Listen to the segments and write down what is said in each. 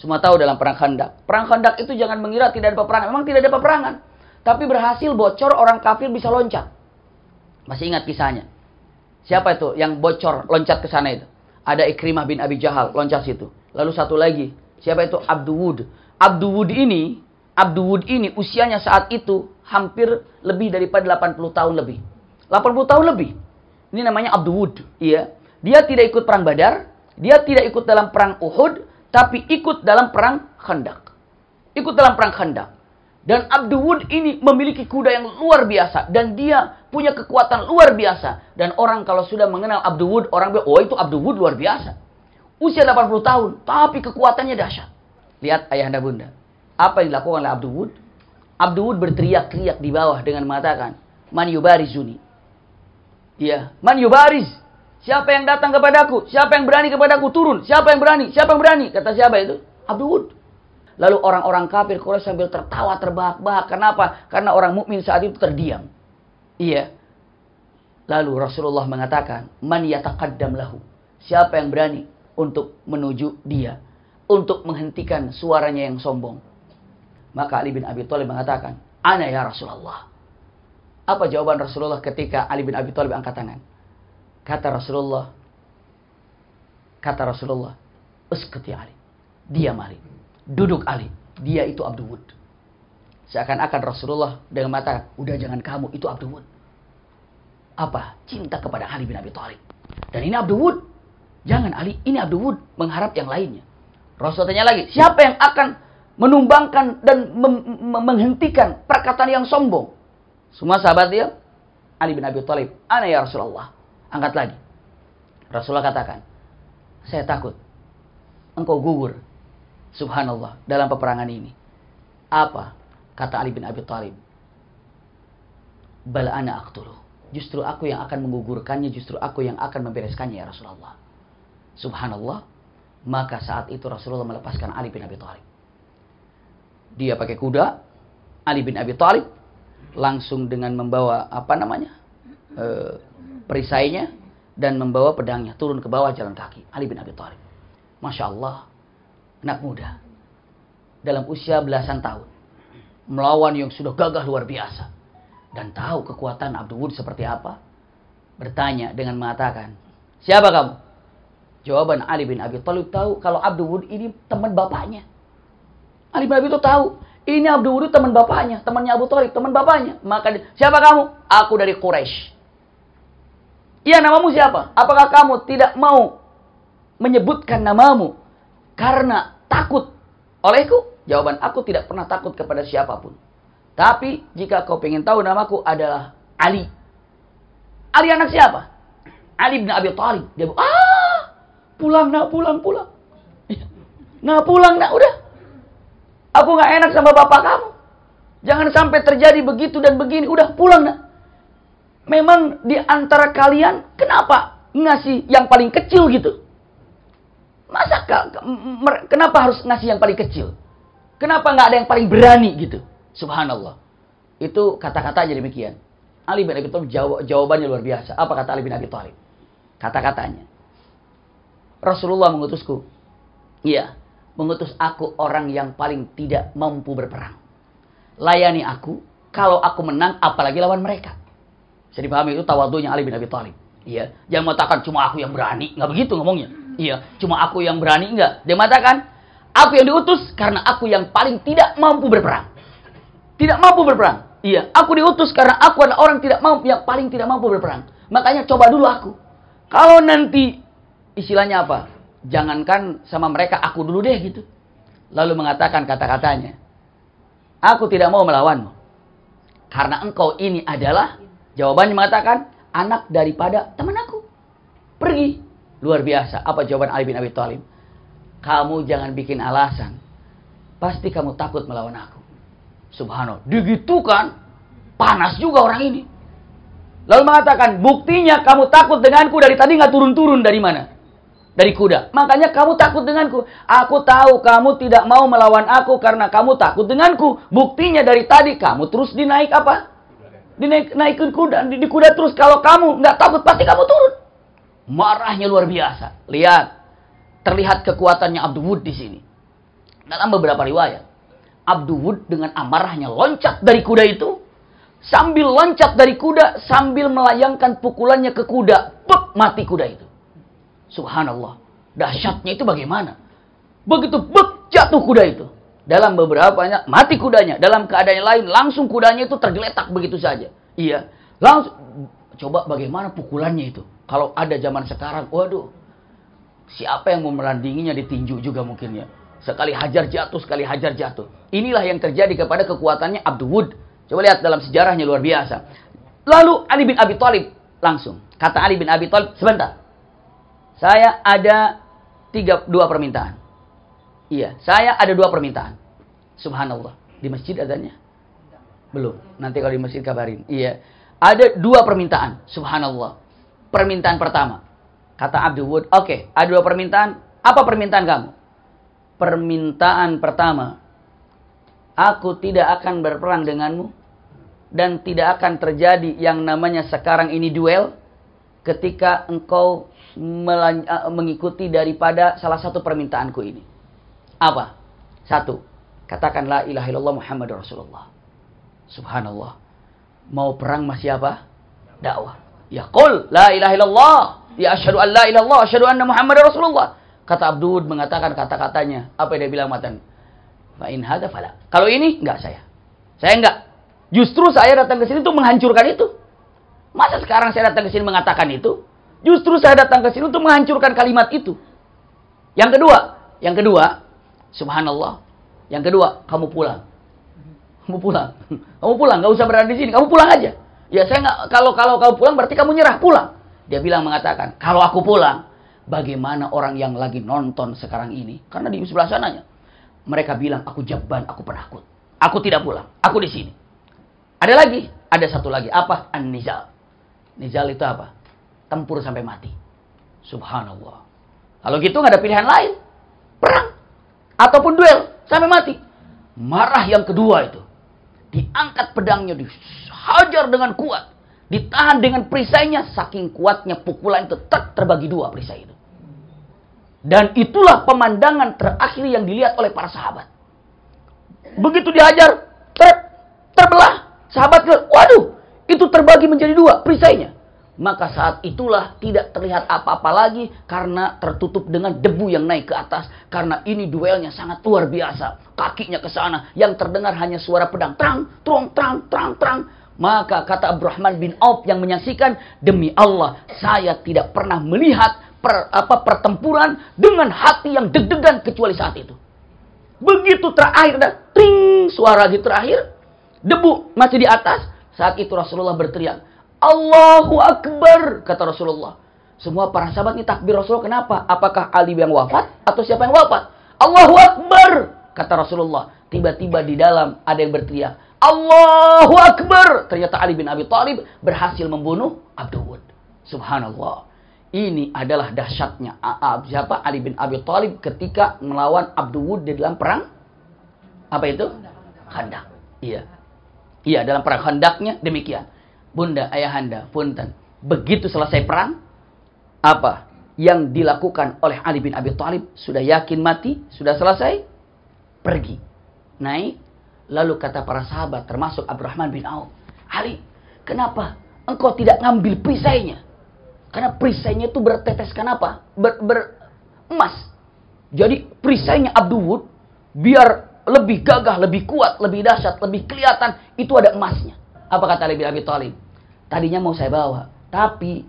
Semua tahu dalam perang Khandak. Perang Khandak itu jangan mengira tidak ada peperangan. Memang tidak ada peperangan. Tapi berhasil bocor orang kafir bisa loncat. Masih ingat kisahnya? Siapa itu yang bocor loncat ke sana itu? Ada Ikrimah bin Abi Jahal loncat situ. Lalu satu lagi, siapa itu Wud. Abdul Wud ini, Wud ini usianya saat itu hampir lebih daripada 80 tahun lebih. 80 tahun lebih. Ini namanya Wud. iya. Dia tidak ikut perang Badar, dia tidak ikut dalam perang Uhud, tapi ikut dalam perang Khandak. Ikut dalam perang Khandak. Dan Abduwud ini memiliki kuda yang luar biasa dan dia punya kekuatan luar biasa dan orang kalau sudah mengenal Abduwud orang bilang oh itu Abduwud luar biasa. Usia 80 tahun tapi kekuatannya dahsyat. Lihat ayahanda bunda. Apa yang dilakukan oleh Abduwud? Abduwud berteriak-teriak di bawah dengan mengatakan man yubariz zuni. Iya, man yubariz Siapa yang datang kepadaku? Siapa yang berani kepadaku? Turun. Siapa yang berani? Siapa yang berani? Kata siapa itu? Abu Hud. Lalu orang-orang kafir Quraisy sambil tertawa terbahak-bahak. Kenapa? Karena orang mukmin saat itu terdiam. Iya. Lalu Rasulullah mengatakan, "Man yataqaddam lahu?" Siapa yang berani untuk menuju dia? Untuk menghentikan suaranya yang sombong. Maka Ali bin Abi Thalib mengatakan, "Ana ya Rasulullah." Apa jawaban Rasulullah ketika Ali bin Abi Thalib angkat tangan? Kata Rasulullah, kata Rasulullah, "Uskati ya Ali." Diam Ali. Duduk Ali. Dia itu Abdul Wud. Seakan-akan Rasulullah dengan mata, "Udah jangan kamu, itu Abdul Wud." Apa? Cinta kepada Ali bin Abi Thalib. Dan ini Abdul Wud. Jangan Ali, ini Abdul Wud mengharap yang lainnya. Rasul tanya lagi, siapa yang akan menumbangkan dan menghentikan perkataan yang sombong? Semua sahabat dia, Ali bin Abi Thalib. Ana ya Rasulullah angkat lagi. Rasulullah katakan, saya takut engkau gugur. Subhanallah dalam peperangan ini. Apa kata Ali bin Abi Thalib? Bala ana aqtulu. Justru aku yang akan menggugurkannya, justru aku yang akan membereskannya ya Rasulullah. Subhanallah. Maka saat itu Rasulullah melepaskan Ali bin Abi Thalib. Dia pakai kuda, Ali bin Abi Thalib langsung dengan membawa apa namanya? Eh, perisainya dan membawa pedangnya turun ke bawah jalan kaki Ali bin Abi Thalib. Masya Allah, anak muda dalam usia belasan tahun melawan yang sudah gagah luar biasa dan tahu kekuatan Abdul Wud seperti apa bertanya dengan mengatakan siapa kamu jawaban Ali bin Abi Thalib tahu kalau Abdul Wud ini teman bapaknya Ali bin Abi Thalib tahu ini Abdul Wud teman bapaknya temannya Abu Thalib teman bapaknya maka siapa kamu aku dari Quraisy Iya namamu siapa? Apakah kamu tidak mau menyebutkan namamu karena takut olehku? Jawaban aku tidak pernah takut kepada siapapun. Tapi jika kau pengen tahu namaku adalah Ali. Ali anak siapa? Ali bin Abi Thalib. Dia ah pulang nak pulang pulang. Nah pulang nak udah. Aku nggak enak sama bapak kamu. Jangan sampai terjadi begitu dan begini. Udah pulang nak memang di antara kalian kenapa ngasih yang paling kecil gitu? Masa kenapa harus ngasih yang paling kecil? Kenapa nggak ada yang paling berani gitu? Subhanallah. Itu kata kata aja demikian. Ali bin Abi Thalib jawab, jawabannya luar biasa. Apa kata Ali bin Abi Thalib? Kata-katanya. Rasulullah mengutusku. Iya, mengutus aku orang yang paling tidak mampu berperang. Layani aku, kalau aku menang apalagi lawan mereka. Bisa dipahami itu tawadunya Ali bin Abi Thalib. Iya, jangan mengatakan cuma aku yang berani, nggak begitu ngomongnya. Hmm. Iya, cuma aku yang berani nggak? Dia mengatakan, aku yang diutus karena aku yang paling tidak mampu berperang. Tidak mampu berperang. Iya, aku diutus karena aku adalah orang tidak mampu yang paling tidak mampu berperang. Makanya coba dulu aku. Kalau nanti istilahnya apa? Jangankan sama mereka aku dulu deh gitu. Lalu mengatakan kata-katanya. Aku tidak mau melawanmu. Karena engkau ini adalah Jawabannya mengatakan, anak daripada teman aku. Pergi. Luar biasa. Apa jawaban Ali bin Abi Thalib? Kamu jangan bikin alasan. Pasti kamu takut melawan aku. Subhanallah. Digitu kan? Panas juga orang ini. Lalu mengatakan, buktinya kamu takut denganku dari tadi nggak turun-turun dari mana? dari kuda. Makanya kamu takut denganku. Aku tahu kamu tidak mau melawan aku karena kamu takut denganku. Buktinya dari tadi kamu terus dinaik apa? dinaikkan kuda, di, di kuda terus. Kalau kamu nggak takut, pasti kamu turun. Marahnya luar biasa. Lihat, terlihat kekuatannya Abdul Wud di sini. Dalam beberapa riwayat, Abdul Wud dengan amarahnya loncat dari kuda itu, sambil loncat dari kuda, sambil melayangkan pukulannya ke kuda, pep mati kuda itu. Subhanallah, dahsyatnya itu bagaimana? Begitu pep, jatuh kuda itu. Dalam beberapa banyak mati kudanya. Dalam keadaan yang lain langsung kudanya itu tergeletak begitu saja. Iya. Langsung coba bagaimana pukulannya itu. Kalau ada zaman sekarang, waduh. Siapa yang mau melandinginya ditinju juga mungkin ya. Sekali hajar jatuh, sekali hajar jatuh. Inilah yang terjadi kepada kekuatannya Abdul Wood Coba lihat dalam sejarahnya luar biasa. Lalu Ali bin Abi Thalib langsung. Kata Ali bin Abi Thalib, sebentar. Saya ada tiga, dua permintaan. Iya, saya ada dua permintaan. Subhanallah. Di masjid adanya? Belum. Nanti kalau di masjid kabarin. Iya. Ada dua permintaan. Subhanallah. Permintaan pertama. Kata Abdul Wood, oke, okay, ada dua permintaan. Apa permintaan kamu? Permintaan pertama, aku tidak akan berperang denganmu dan tidak akan terjadi yang namanya sekarang ini duel ketika engkau eh, mengikuti daripada salah satu permintaanku ini. Apa? Satu, katakanlah la ilaha Muhammad Rasulullah. Subhanallah. Mau perang masih apa? Dakwah. Ya qul la ilaha illallah. Ya asyhadu an la ilallah, anna Muhammad Rasulullah. Kata Abdud mengatakan kata-katanya. Apa yang dia bilang matan? Fa in hadza fala. Kalau ini enggak saya. Saya enggak. Justru saya datang ke sini untuk menghancurkan itu. Masa sekarang saya datang ke sini mengatakan itu? Justru saya datang ke sini untuk menghancurkan kalimat itu. Yang kedua, yang kedua, Subhanallah. Yang kedua, kamu pulang. Kamu pulang. Kamu pulang, nggak usah berada di sini. Kamu pulang aja. Ya saya nggak. Kalau kalau kamu pulang berarti kamu nyerah pulang. Dia bilang mengatakan, kalau aku pulang, bagaimana orang yang lagi nonton sekarang ini? Karena di sebelah sananya, mereka bilang aku jaban, aku penakut. Aku tidak pulang. Aku di sini. Ada lagi, ada satu lagi. Apa? An-Nizal. Nizal itu apa? Tempur sampai mati. Subhanallah. Kalau gitu nggak ada pilihan lain. Perang ataupun duel sampai mati. Marah yang kedua itu. Diangkat pedangnya, dihajar dengan kuat. Ditahan dengan perisainya, saking kuatnya pukulan itu ter terbagi dua perisai itu. Dan itulah pemandangan terakhir yang dilihat oleh para sahabat. Begitu dihajar, ter terbelah. Sahabat, waduh, itu terbagi menjadi dua perisainya maka saat itulah tidak terlihat apa-apa lagi karena tertutup dengan debu yang naik ke atas karena ini duelnya sangat luar biasa kakinya ke sana yang terdengar hanya suara pedang terang trong terang terang terang maka kata Abdurrahman bin Auf yang menyaksikan demi Allah saya tidak pernah melihat per, apa pertempuran dengan hati yang deg-degan kecuali saat itu begitu terakhir dan tring suara di terakhir debu masih di atas saat itu Rasulullah berteriak Allahu Akbar, kata Rasulullah. Semua para sahabat ini takbir Rasulullah kenapa? Apakah Ali yang wafat atau siapa yang wafat? Allahu Akbar, kata Rasulullah. Tiba-tiba di dalam ada yang berteriak, Allahu Akbar. Ternyata Ali bin Abi Thalib berhasil membunuh Abdul Subhanallah. Ini adalah dahsyatnya siapa Ali bin Abi Thalib ketika melawan Abdul di dalam perang apa itu? Khandak. Iya. Iya, dalam perang Khandaknya demikian bunda ayahanda punten begitu selesai perang apa yang dilakukan oleh Ali bin Abi Thalib sudah yakin mati sudah selesai pergi naik lalu kata para sahabat termasuk Abdurrahman bin Auf Ali kenapa engkau tidak ngambil perisainya karena perisainya itu bertetes kenapa ber, ber emas jadi perisainya Abdul biar lebih gagah, lebih kuat, lebih dahsyat, lebih kelihatan itu ada emasnya. Apa kata Ali bin Abi Thalib? Tadinya mau saya bawa, tapi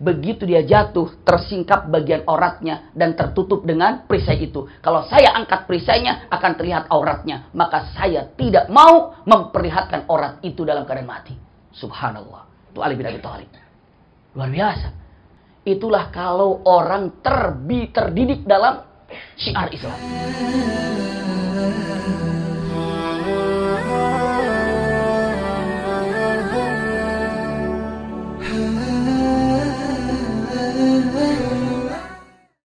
begitu dia jatuh tersingkap bagian auratnya dan tertutup dengan perisai itu. Kalau saya angkat perisainya akan terlihat auratnya, maka saya tidak mau memperlihatkan aurat itu dalam keadaan mati. Subhanallah. Itu Ali bin Abi Thalib. Luar biasa. Itulah kalau orang terbi terdidik dalam syiar Islam.